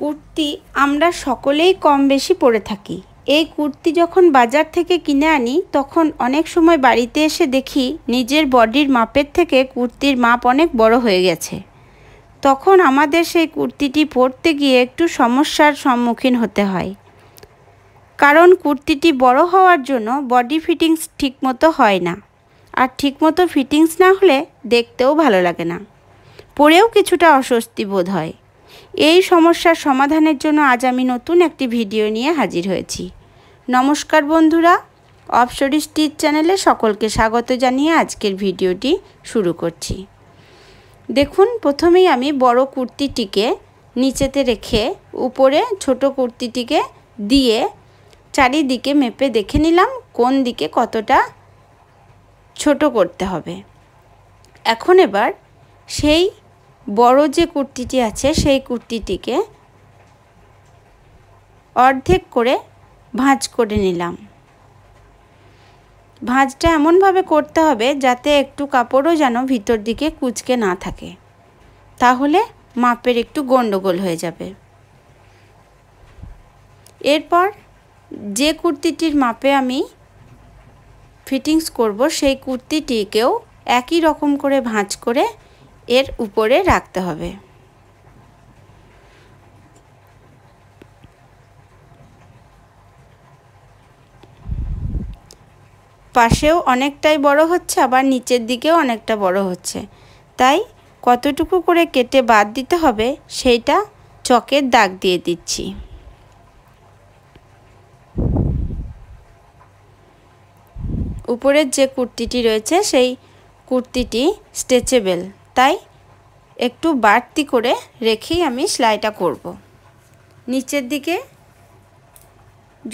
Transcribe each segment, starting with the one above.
কুর্তি আমরা সকলেই কম বেশি পরে থাকি এই কুর্তি যখন বাজার থেকে কিনে আনি তখন অনেক সময় বাড়িতে এসে দেখি নিজের বডির মাপের থেকে কুর্তির মাপ অনেক বড় হয়ে গেছে তখন আমাদের সেই কুর্তিটি পরতে গিয়ে একটু সমস্যার সম্মুখীন হতে হয় কারণ কুর্তিটি বড় হওয়ার জন্য বডি ফিটিংস ঠিকমতো হয় না আর ঠিকমতো ফিটিংস না হলে দেখতেও ভালো লাগে না পরেও কিছুটা অস্বস্তি বোধ হয় এই সমস্যার সমাধানের জন্য আজ আমি নতুন একটি ভিডিও নিয়ে হাজির হয়েছি নমস্কার বন্ধুরা অপসরি স্টিচ চ্যানেলে সকলকে স্বাগত জানিয়ে আজকের ভিডিওটি শুরু করছি দেখুন প্রথমেই আমি বড় কুর্তিটিকে নিচেতে রেখে উপরে ছোট কুর্তিটিকে দিয়ে চারিদিকে মেপে দেখে নিলাম কোন দিকে কতটা ছোট করতে হবে এখন এবার সেই বড় যে কুর্তিটি আছে সেই কুর্তিটিকে অর্ধেক করে ভাঁজ করে নিলাম ভাঁজটা এমনভাবে করতে হবে যাতে একটু কাপড়ও যেন ভিতর দিকে কুচকে না থাকে তাহলে মাপের একটু গণ্ডগোল হয়ে যাবে এরপর যে কুর্তিটির মাপে আমি ফিটিংস করব সেই কুর্তিটিকেও একই রকম করে ভাঁজ করে এর উপরে রাখতে হবে পাশেও অনেকটাই বড় হচ্ছে আবার নিচের দিকেও অনেকটা বড় হচ্ছে তাই কতটুকু করে কেটে বাদ দিতে হবে সেইটা চকের দাগ দিয়ে দিচ্ছি উপরের যে কুর্তিটি রয়েছে সেই কুর্তিটি স্ট্রেচেবেল তাই একটু বাড়তি করে রেখেই আমি সেলাইটা করব। নিচের দিকে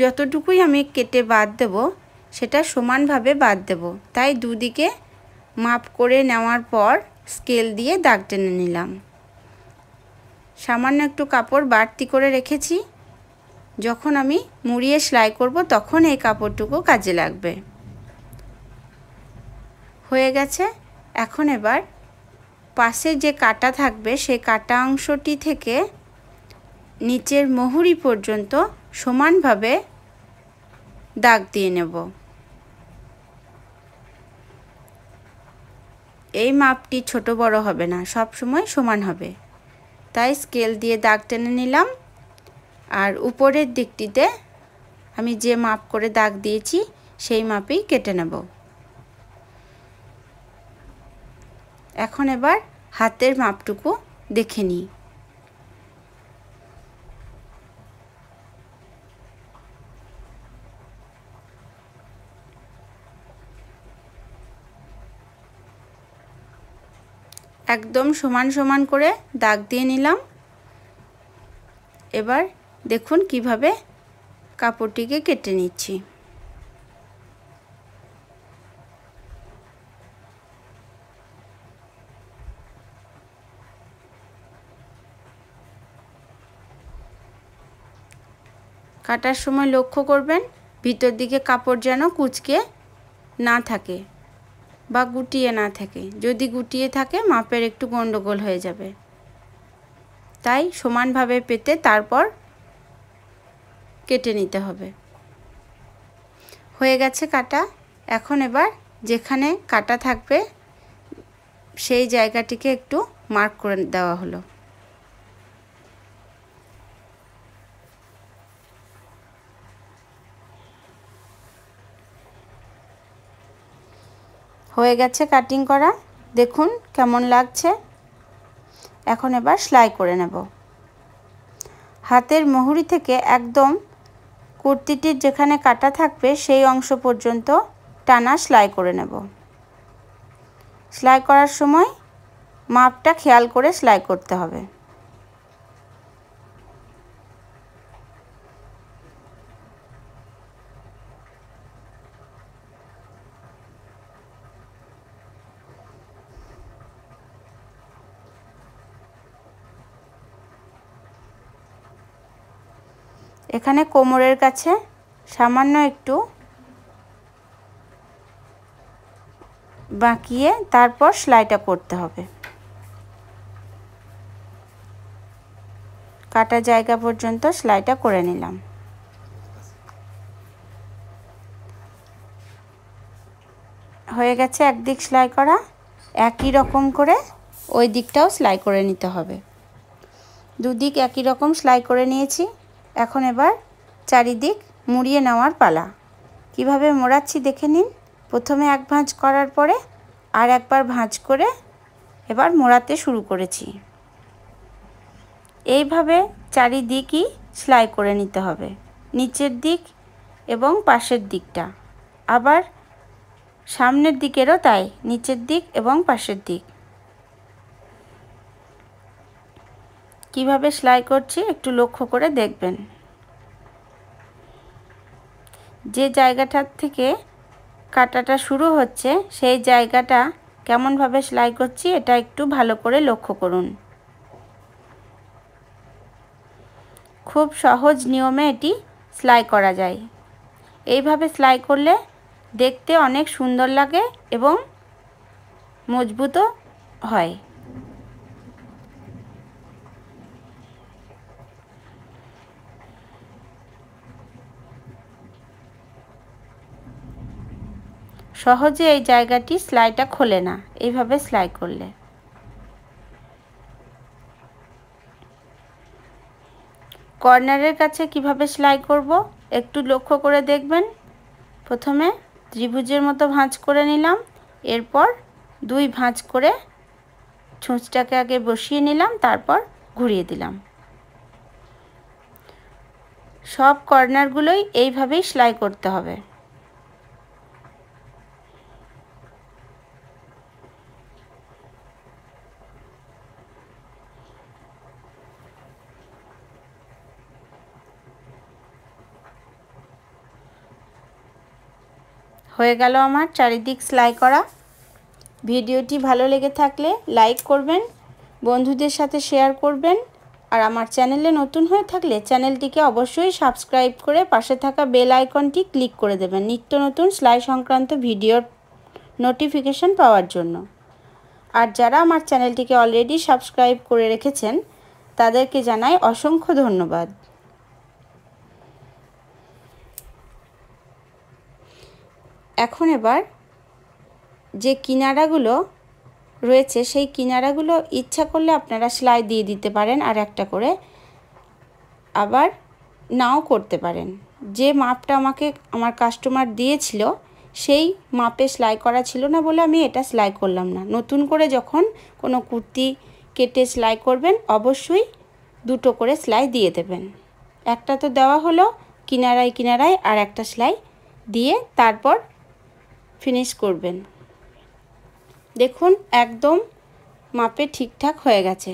যতটুকুই আমি কেটে বাদ দেব সেটা সমানভাবে বাদ দেব তাই দুদিকে মাপ করে নেওয়ার পর স্কেল দিয়ে দাগ টেনে নিলাম সামান্য একটু কাপড় বাড়তি করে রেখেছি যখন আমি মুড়িয়ে সেলাই করব তখন এই কাপড়টুকু কাজে লাগবে হয়ে গেছে এখন এবার পাশে যে কাটা থাকবে সেই কাটা অংশটি থেকে নিচের মহুরি পর্যন্ত সমানভাবে দাগ দিয়ে নেব এই মাপটি ছোট বড় হবে না সব সময় সমান হবে তাই স্কেল দিয়ে দাগ টেনে নিলাম আর উপরের দিকটিতে আমি যে মাপ করে দাগ দিয়েছি সেই মাপেই কেটে নেব এখন এবার হাতের মাপটুকু দেখে নিই একদম সমান সমান করে দাগ দিয়ে নিলাম এবার দেখুন কিভাবে কাপড়টিকে কেটে নিচ্ছি কাটার সময় লক্ষ্য করবেন ভিতর দিকে কাপড় যেন কুচকে না থাকে বা গুটিয়ে না থাকে যদি গুটিয়ে থাকে মাপের একটু গন্ডগোল হয়ে যাবে তাই সমানভাবে পেতে তারপর কেটে নিতে হবে হয়ে গেছে কাটা এখন এবার যেখানে কাটা থাকবে সেই জায়গাটিকে একটু মার্ক করে দেওয়া হলো হয়ে গেছে কাটিং করা দেখুন কেমন লাগছে এখন এবার সেলাই করে নেব হাতের মহুরি থেকে একদম কুর্তিটির যেখানে কাটা থাকবে সেই অংশ পর্যন্ত টানা সেলাই করে নেব সেলাই করার সময় মাপটা খেয়াল করে সেলাই করতে হবে এখানে কোমরের কাছে সামান্য একটু বাঁকিয়ে তারপর সেলাইটা করতে হবে কাটা জায়গা পর্যন্ত সেলাইটা করে নিলাম হয়ে গেছে একদিক সেলাই করা একই রকম করে ওই দিকটাও সেলাই করে নিতে হবে দুদিক একই রকম সেলাই করে নিয়েছি এখন এবার চারিদিক মুড়িয়ে নেওয়ার পালা কিভাবে মোড়াচ্ছি দেখে নিন প্রথমে এক ভাঁজ করার পরে আর একবার ভাঁজ করে এবার মোড়াতে শুরু করেছি এইভাবে চারিদিকই সেলাই করে নিতে হবে নিচের দিক এবং পাশের দিকটা আবার সামনের দিকেরও তাই নিচের দিক এবং পাশের দিক কিভাবে সেলাই করছি একটু লক্ষ্য করে দেখবেন যে জায়গাটার থেকে কাটাটা শুরু হচ্ছে সেই জায়গাটা কেমনভাবে সেলাই করছি এটা একটু ভালো করে লক্ষ্য করুন খুব সহজ নিয়মে এটি সেলাই করা যায় এইভাবে সেলাই করলে দেখতে অনেক সুন্দর লাগে এবং মজবুতও হয় সহজে এই জায়গাটি সেলাইটা খোলে না এইভাবে সেলাই করলে কর্নারের কাছে কিভাবে সেলাই করব একটু লক্ষ্য করে দেখবেন প্রথমে ত্রিভুজের মতো ভাঁজ করে নিলাম এরপর দুই ভাঁজ করে ছুঁচটাকে আগে বসিয়ে নিলাম তারপর ঘুরিয়ে দিলাম সব কর্নারগুলোই এইভাবেই সেলাই করতে হবে হয়ে গেল আমার চারিদিক সেলাই করা ভিডিওটি ভালো লেগে থাকলে লাইক করবেন বন্ধুদের সাথে শেয়ার করবেন আর আমার চ্যানেলে নতুন হয়ে থাকলে চ্যানেলটিকে অবশ্যই সাবস্ক্রাইব করে পাশে থাকা বেল আইকনটি ক্লিক করে দেবেন নিত্য নতুন সেলাই সংক্রান্ত ভিডিওর নোটিফিকেশান পাওয়ার জন্য আর যারা আমার চ্যানেলটিকে অলরেডি সাবস্ক্রাইব করে রেখেছেন তাদেরকে জানাই অসংখ্য ধন্যবাদ এখন এবার যে কিনারাগুলো রয়েছে সেই কিনারাগুলো ইচ্ছা করলে আপনারা সেলাই দিয়ে দিতে পারেন আর একটা করে আবার নাও করতে পারেন যে মাপটা আমাকে আমার কাস্টমার দিয়েছিল সেই মাপে সেলাই করা ছিল না বলে আমি এটা সেলাই করলাম না নতুন করে যখন কোনো কুর্তি কেটে সেলাই করবেন অবশ্যই দুটো করে সেলাই দিয়ে দেবেন একটা তো দেওয়া হলো কিনারায় কিনারায় আর একটা সেলাই দিয়ে তারপর ফিনিশ করবেন দেখুন একদম মাপে ঠিকঠাক হয়ে গেছে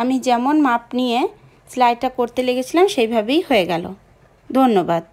আমি যেমন মাপ নিয়ে সেলাইটা করতে লেগেছিলাম সেইভাবেই হয়ে গেল ধন্যবাদ